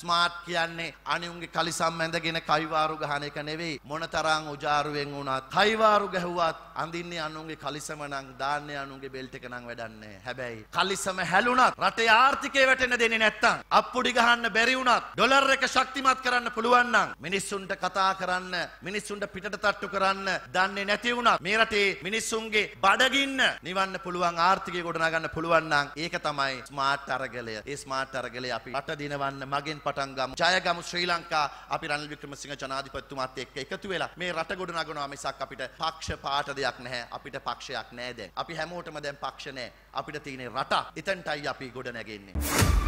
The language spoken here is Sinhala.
ස්මාර්ට් කියන්නේ අනිුන්ගේ කලිසම් ඇඳගෙන කයිවාරු ගහන එක නෙවෙයි මොනතරම් උජාරුවෙන් වුණත් කයිවාරු ගැහුවත් අඳින්නේ අනුන්ගේ කලිසම නම් දාන්නේ අනුන්ගේ බෙල්ට් එක නම් වැඩන්නේ හැබැයි කලිසම හැලුණත් රටේ ආර්ථිකය වැටෙන්න දෙන්නේ නැත්තම් අප්පුඩි ගහන්න බැරි වුණත් ඩොලර් එක ශක්තිමත් කරන්න පුළුවන් නම් මිනිස්සුන්ට කතා කරන්න මිනිස්සුන්ට පිටට තට්ටු කරන්න දන්නේ නැති වුණත් මේ රටේ මිනිස්සුන්ගේ බඩගින්න නිවන්න පුළුවන් ආර්ථිකය ගොඩනගන්න පුළුවන් නම් ඒක තමයි ස්මාර්ට් අරගලය ඒ ස්මාර්ට් අරගලය අපි රට දිනවන්න මගෙන් පටන් ගමු. ජය ගමු ශ්‍රී ලංකා. අපි රනිල් වික්‍රමසිංහ ජනාධිපතිතුමාත් එක්ක එකතු වෙලා මේ රට ගොඩනගනවා මිසක් අපිට පක්ෂ පාට දෙයක් නැහැ. අපිට පක්ෂයක් නැහැ දැන්. අපි හැමෝටම දැන් පක්ෂ නැහැ. අපිට තියෙන රට. එතනටයි අපි ගොඩ නැගෙන්නේ.